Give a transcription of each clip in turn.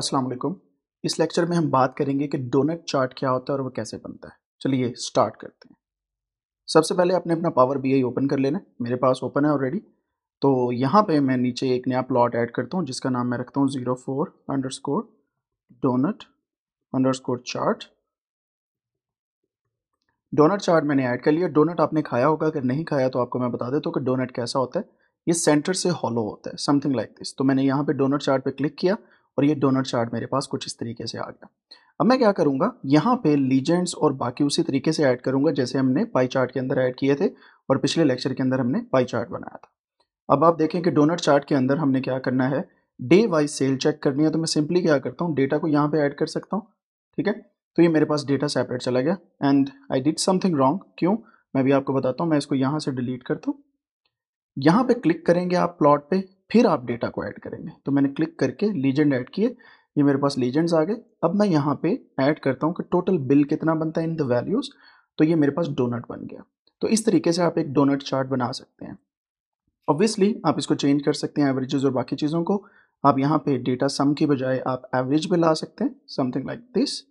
अस्सलाम वालेकुम इस लेक्चर में हम बात करेंगे कि डोनट चार्ट क्या होता है और वो कैसे बनता है चलिए स्टार्ट करते हैं सबसे पहले आपने अपना पावर बी ओपन कर लेना मेरे पास ओपन है ऑलरेडी तो यहाँ पे मैं नीचे एक नया प्लॉट ऐड करता हूँ जिसका नाम मैं रखता हूँ zero four underscore donut underscore chart donut chart मैंने ऐड कर लिया डोनट आपने खाया होगा अगर नहीं खाया तो आपको मैं बता देता हूँ कि डोनट कैसा होता है ये सेंटर से हॉलो होता है समथिंग लाइक दिस तो मैंने यहाँ पे डोनट चार्ट पे क्लिक किया और ये डोनट चार्ट मेरे पास कुछ इस तरीके से आ गया अब मैं क्या करूँगा यहाँ पे लीजेंड्स और बाकी उसी तरीके से ऐड करूँगा जैसे हमने पाई चार्ट के अंदर ऐड किए थे और पिछले लेक्चर के अंदर हमने पाई चार्ट बनाया था अब आप देखें कि डोनट चार्ट के अंदर हमने क्या करना है डे वाइज सेल चेक करनी है तो मैं सिंपली क्या करता हूँ डेटा को यहाँ पे ऐड कर सकता हूँ ठीक है तो ये मेरे पास डेटा सेपरेट चला गया and I did something wrong क्यों मैं भी आपको बताता हूँ मैं इसको यहाँ से डिलीट करता हूँ यहाँ पे क्लिक करेंगे आप प्लॉट पे फिर आप डेटा को ऐड करेंगे तो मैंने क्लिक करके लीजेंड ऐड किए ये मेरे पास लीजेंड्स आ गए अब मैं यहाँ पे ऐड करता हूँ कि टोटल बिल कितना बनता है इन द वैल्यूज़ तो ये मेरे पास डोनट बन गया तो इस तरीके से आप एक डोनट चार्ट बना सकते हैं ऑब्वियसली आप इसको चेंज कर सकते हैं एवरेजेस और बाकी चीज़ों को आप यहाँ पे डेटा सम की बजाय आप एवरेज भी ला सकते हैं समथिंग लाइक दिस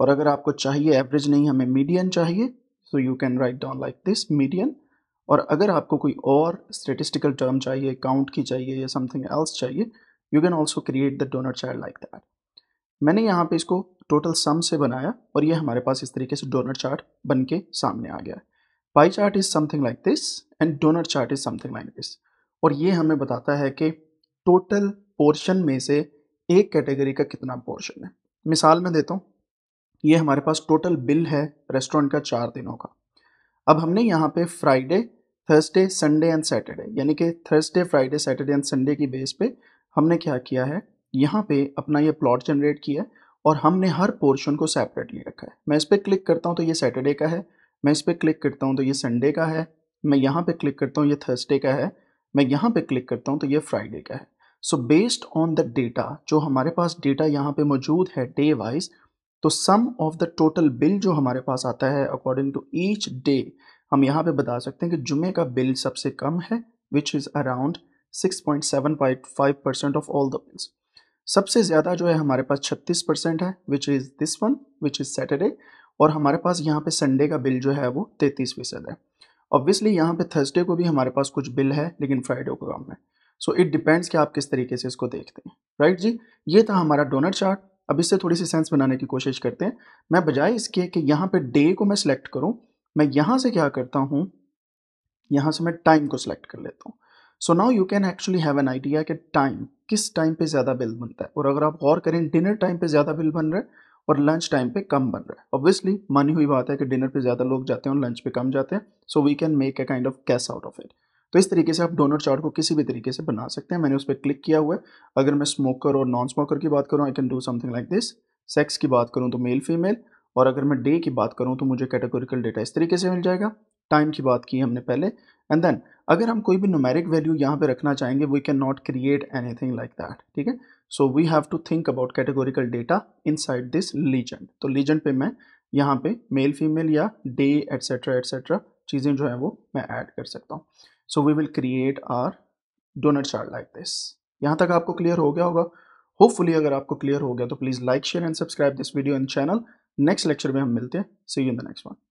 और अगर आपको चाहिए एवरेज नहीं हमें मीडियन चाहिए so you can write down like this median और अगर आपको कोई और स्टेटिस्टिकल टर्म चाहिए काउंट की चाहिए या समथिंग एल्स चाहिए you can also create the donor chart like that मैंने यहाँ पे इसको टोटल सम से बनाया और ये हमारे पास इस तरीके से डोनर चार्ट बन के सामने आ गया है pie chart is something like this and donor chart is something like this और ये हमें बताता है कि टोटल पोर्शन में से एक कैटेगरी का कितना पोर्शन है मिसाल मैं देता हूँ ये हमारे पास टोटल बिल है रेस्टोरेंट का चार दिनों का अब हमने यहाँ पे Friday Thursday Sunday and Saturday यानी कि Thursday Friday Saturday and Sunday की बेस पे हमने क्या किया है यहाँ पे अपना ये प्लॉट जनरेट किया और हमने हर पोर्शन को सेपरेटली रखा है मैं इस पर क्लिक करता हूँ तो ये सैटरडे का है मैं इस पर क्लिक करता हूँ तो ये संडे का है मैं यहाँ पे क्लिक करता हूँ ये थर्सडे का है मैं यहाँ पे क्लिक करता हूँ तो ये फ्राइडे का है so based on the data जो हमारे पास डेटा यहाँ पे मौजूद है डे वाइज तो sum of the total bill जो हमारे पास आता है अकॉर्डिंग टू ईच डे हम यहाँ पे बता सकते हैं कि जुमे का बिल सबसे कम है which is around 6.75 percent of all the bills सबसे ज़्यादा जो है हमारे पास 36 परसेंट है which is this one which is Saturday और हमारे पास यहाँ पे संडे का बिल जो है वो तैंतीस फीसद है ऑब्वियसली यहाँ पे थर्सडे को भी हमारे पास कुछ बिल है लेकिन फ्राइडे को कम है सो इट डिपेंड्स कि आप किस तरीके से इसको देखते हैं राइट right जी ये था हमारा डोनर चार्ट अब इससे थोड़ी सी सेंस बनाने की कोशिश करते हैं मैं बजाय इसके कि यहाँ पे डे को मैं सिलेक्ट करूँ मैं यहाँ से क्या करता हूँ यहाँ से मैं टाइम को सिलेक्ट कर लेता हूँ so now you can actually have an idea कि टाइम किस टाइम पे ज़्यादा बिल बनता है और अगर आप गौर करें डिनर टाइम पे ज़्यादा बिल बन रहा है और लंच टाइम पे कम बन रहा है ऑब्वियसली मानी हुई बात है कि डिनर पे ज़्यादा लोग जाते हैं और लंच पे कम जाते हैं so we can make a kind of case out of it तो इस तरीके से आप डोनर चार्ट को किसी भी तरीके से बना सकते हैं मैंने उस पर क्लिक किया हुआ है अगर मैं स्मोकर और नॉन स्मोकर की बात करूँ I can do something like this sex की बात करूँ तो मेल फीमेल और अगर मैं डे की बात करूँ तो मुझे कैटेगोरिकल डेटा इस तरीके से मिल जाएगा टाइम की बात की हमने पहले एंड देन अगर हम कोई भी नोमेरिक वैल्यू यहाँ पे रखना चाहेंगे we can not create anything like that ठीक है so we have to think about categorical data inside this legend तो लीजेंड पे मैं यहाँ पे मेल फीमेल या डे एट्सेट्रा एट्सेट्रा चीज़ें जो हैं वो मैं ऐड कर सकता हूँ so we will create our donut chart like this यहाँ तक आपको क्लियर हो गया होगा होपफुली अगर आपको क्लियर हो गया तो please like share and subscribe this video and channel next lecture में हम मिलते हैं see you in the next one